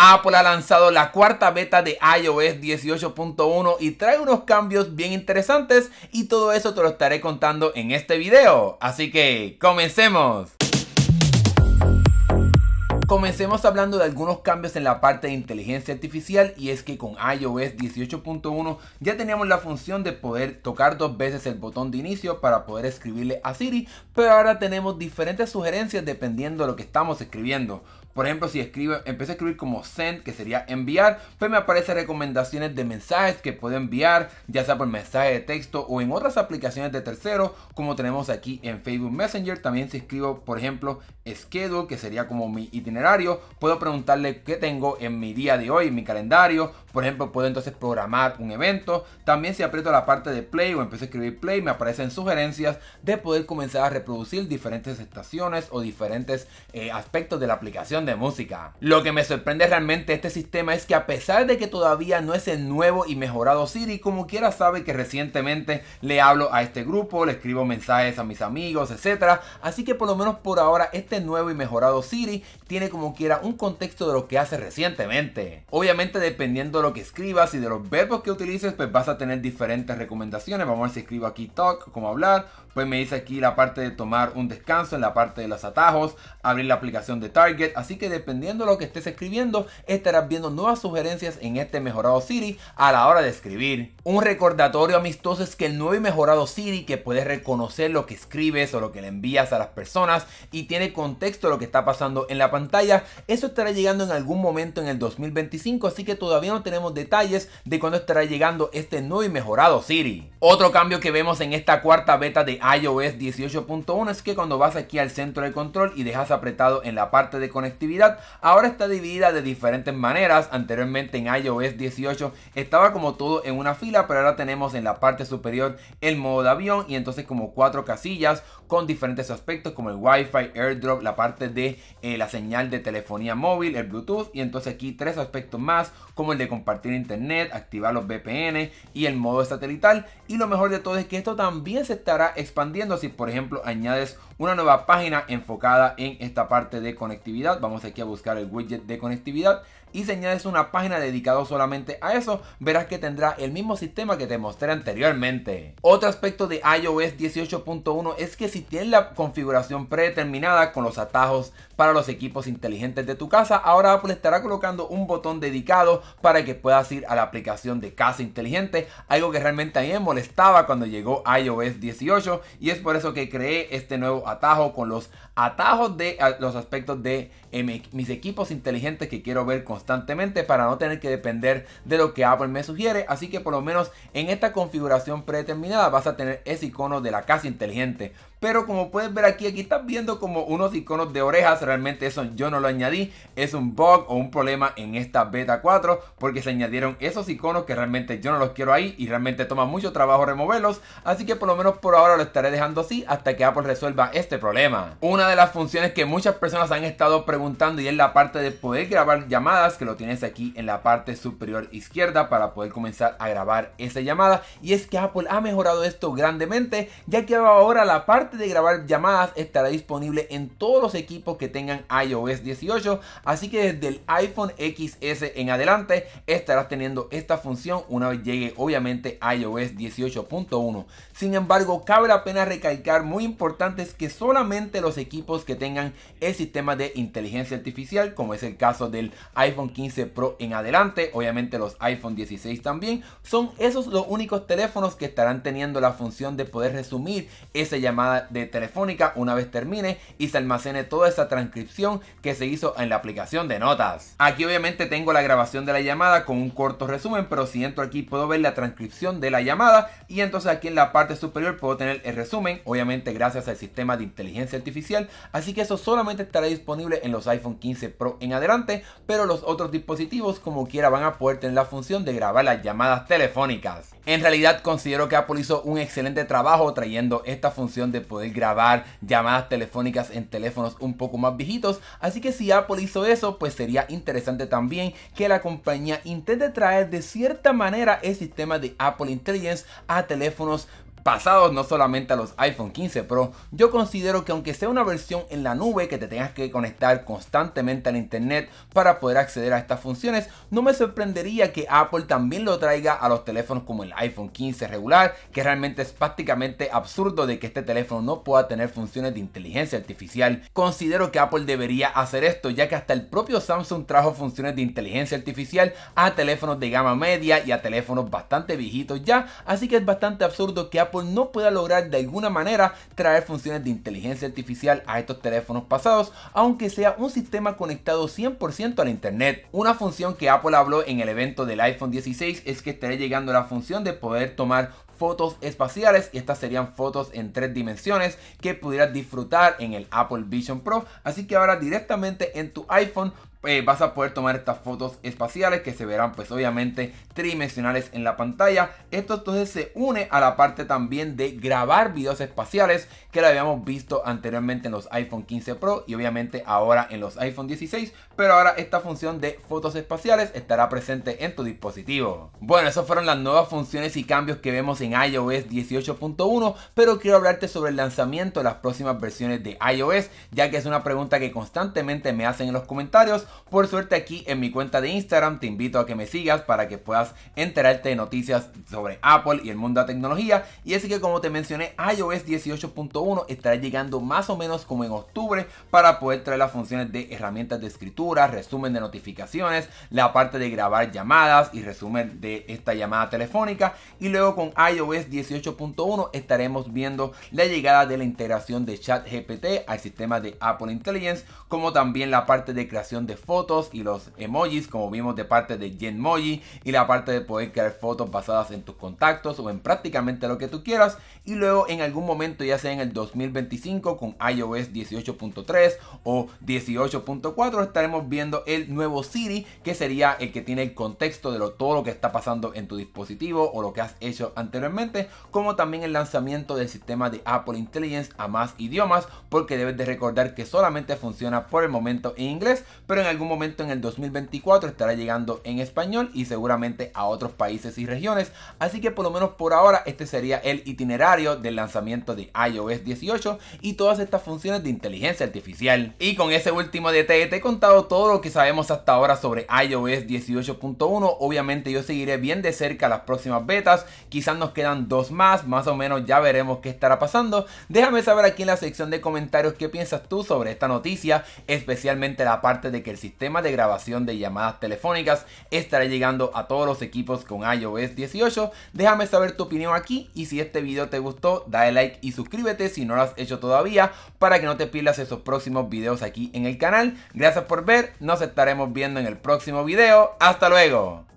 Apple ha lanzado la cuarta beta de iOS 18.1 y trae unos cambios bien interesantes y todo eso te lo estaré contando en este video. Así que, comencemos. Comencemos hablando de algunos cambios en la parte de inteligencia artificial y es que con iOS 18.1 ya teníamos la función de poder tocar dos veces el botón de inicio para poder escribirle a Siri, pero ahora tenemos diferentes sugerencias dependiendo de lo que estamos escribiendo. Por ejemplo, si escribe, empiezo a escribir como send, que sería enviar, pues me aparecen recomendaciones de mensajes que puedo enviar, ya sea por mensaje de texto o en otras aplicaciones de terceros, como tenemos aquí en Facebook Messenger. También si escribo, por ejemplo, schedule, que sería como mi itinerario, puedo preguntarle qué tengo en mi día de hoy, en mi calendario. Por ejemplo, puedo entonces programar un evento. También si aprieto la parte de play o empiezo a escribir play, me aparecen sugerencias de poder comenzar a reproducir diferentes estaciones o diferentes eh, aspectos de la aplicación música. Lo que me sorprende realmente este sistema es que a pesar de que todavía no es el nuevo y mejorado Siri, como quiera sabe que recientemente le hablo a este grupo, le escribo mensajes a mis amigos, etcétera, Así que por lo menos por ahora este nuevo y mejorado Siri tiene como quiera un contexto de lo que hace recientemente. Obviamente dependiendo de lo que escribas y de los verbos que utilices, pues vas a tener diferentes recomendaciones. Vamos a ver si escribo aquí talk, como hablar. Pues me dice aquí la parte de tomar un descanso, en la parte de los atajos, abrir la aplicación de Target, Así que dependiendo de lo que estés escribiendo, estarás viendo nuevas sugerencias en este mejorado Siri a la hora de escribir. Un recordatorio amistoso es que el nuevo y mejorado Siri que puedes reconocer lo que escribes o lo que le envías a las personas y tiene contexto de lo que está pasando en la pantalla, eso estará llegando en algún momento en el 2025, así que todavía no tenemos detalles de cuándo estará llegando este nuevo y mejorado Siri. Otro cambio que vemos en esta cuarta beta de iOS 18.1 es que cuando vas aquí al centro de control y dejas apretado en la parte de conectividad ahora está dividida de diferentes maneras. Anteriormente en iOS 18 estaba como todo en una fila, pero ahora tenemos en la parte superior el modo de avión y entonces como cuatro casillas con diferentes aspectos como el Wi-Fi, AirDrop, la parte de eh, la señal de telefonía móvil, el Bluetooth y entonces aquí tres aspectos más como el de compartir internet, activar los VPN y el modo satelital. Y lo mejor de todo es que esto también se estará expandiendo si por ejemplo añades una nueva página enfocada en esta parte de conectividad vamos aquí a buscar el widget de conectividad y señales una página dedicada solamente a eso, verás que tendrá el mismo sistema que te mostré anteriormente. Otro aspecto de iOS 18.1 es que si tienes la configuración predeterminada con los atajos para los equipos inteligentes de tu casa, ahora Apple estará colocando un botón dedicado para que puedas ir a la aplicación de casa inteligente, algo que realmente a mí me molestaba cuando llegó iOS 18 y es por eso que creé este nuevo atajo con los atajos de los aspectos de mis equipos inteligentes que quiero ver con constantemente para no tener que depender de lo que Apple me sugiere. Así que por lo menos en esta configuración predeterminada vas a tener ese icono de la casa inteligente. Pero como puedes ver aquí, aquí estás viendo como unos iconos de orejas. Realmente eso yo no lo añadí. Es un bug o un problema en esta beta 4 porque se añadieron esos iconos que realmente yo no los quiero ahí y realmente toma mucho trabajo removerlos. Así que por lo menos por ahora lo estaré dejando así hasta que Apple resuelva este problema. Una de las funciones que muchas personas han estado preguntando y es la parte de poder grabar llamadas que lo tienes aquí en la parte superior izquierda para poder comenzar a grabar esa llamada y es que Apple ha mejorado esto grandemente ya que ahora la parte de grabar llamadas estará disponible en todos los equipos que tengan iOS 18 así que desde el iPhone XS en adelante estarás teniendo esta función una vez llegue obviamente iOS 18.1 sin embargo cabe la pena recalcar muy importante es que solamente los equipos que tengan el sistema de inteligencia artificial como es el caso del iPhone iPhone 15 Pro en adelante, obviamente los iPhone 16 también, son esos los únicos teléfonos que estarán teniendo la función de poder resumir esa llamada de telefónica una vez termine y se almacene toda esa transcripción que se hizo en la aplicación de notas. Aquí obviamente tengo la grabación de la llamada con un corto resumen, pero si entro aquí puedo ver la transcripción de la llamada y entonces aquí en la parte superior puedo tener el resumen, obviamente gracias al sistema de inteligencia artificial, así que eso solamente estará disponible en los iPhone 15 Pro en adelante, pero los otros dispositivos como quiera van a poder tener la función de grabar las llamadas telefónicas. En realidad considero que Apple hizo un excelente trabajo trayendo esta función de poder grabar llamadas telefónicas en teléfonos un poco más viejitos, así que si Apple hizo eso, pues sería interesante también que la compañía intente traer de cierta manera el sistema de Apple Intelligence a teléfonos pasados no solamente a los iPhone 15 Pro, yo considero que aunque sea una versión en la nube que te tengas que conectar constantemente al internet para poder acceder a estas funciones, no me sorprendería que Apple también lo traiga a los teléfonos como el iPhone 15 regular, que realmente es prácticamente absurdo de que este teléfono no pueda tener funciones de inteligencia artificial. Considero que Apple debería hacer esto, ya que hasta el propio Samsung trajo funciones de inteligencia artificial a teléfonos de gama media y a teléfonos bastante viejitos ya, así que es bastante absurdo que Apple no pueda lograr de alguna manera traer funciones de inteligencia artificial a estos teléfonos pasados, aunque sea un sistema conectado 100% al Internet. Una función que Apple habló en el evento del iPhone 16 es que estará llegando la función de poder tomar fotos espaciales y estas serían fotos en tres dimensiones que pudieras disfrutar en el Apple Vision Pro así que ahora directamente en tu iPhone eh, vas a poder tomar estas fotos espaciales que se verán pues obviamente tridimensionales en la pantalla. Esto entonces se une a la parte también de grabar videos espaciales que la habíamos visto anteriormente en los iPhone 15 Pro y obviamente ahora en los iPhone 16, pero ahora esta función de fotos espaciales estará presente en tu dispositivo. Bueno, esas fueron las nuevas funciones y cambios que vemos en iOS 18.1, pero quiero hablarte sobre el lanzamiento de las próximas versiones de iOS, ya que es una pregunta que constantemente me hacen en los comentarios por suerte aquí en mi cuenta de Instagram te invito a que me sigas para que puedas enterarte de noticias sobre Apple y el mundo de la tecnología. Y así que como te mencioné, iOS 18.1 estará llegando más o menos como en octubre para poder traer las funciones de herramientas de escritura, resumen de notificaciones, la parte de grabar llamadas y resumen de esta llamada telefónica. Y luego con iOS 18.1 estaremos viendo la llegada de la integración de ChatGPT al sistema de Apple Intelligence, como también la parte de creación de fotos y los emojis, como vimos de parte de Genmoji, y la parte de poder crear fotos basadas en tus contactos o en prácticamente lo que tú quieras, y luego en algún momento, ya sea en el 2025 con iOS 18.3 o 18.4, estaremos viendo el nuevo Siri, que sería el que tiene el contexto de lo, todo lo que está pasando en tu dispositivo o lo que has hecho anteriormente, como también el lanzamiento del sistema de Apple Intelligence a más idiomas, porque debes de recordar que solamente funciona por el momento en inglés, pero en algún momento en el 2024 estará llegando en español y seguramente a otros países y regiones, así que por lo menos por ahora este sería el itinerario del lanzamiento de iOS 18 y todas estas funciones de inteligencia artificial. Y con ese último detalle te he contado todo lo que sabemos hasta ahora sobre iOS 18.1, obviamente yo seguiré bien de cerca las próximas betas, quizás nos quedan dos más, más o menos ya veremos qué estará pasando, déjame saber aquí en la sección de comentarios qué piensas tú sobre esta noticia, especialmente la parte de que el sistema de grabación de llamadas telefónicas estará llegando a todos los equipos con iOS 18. Déjame saber tu opinión aquí y si este video te gustó, dale like y suscríbete si no lo has hecho todavía para que no te pierdas esos próximos videos aquí en el canal. Gracias por ver, nos estaremos viendo en el próximo video. ¡Hasta luego!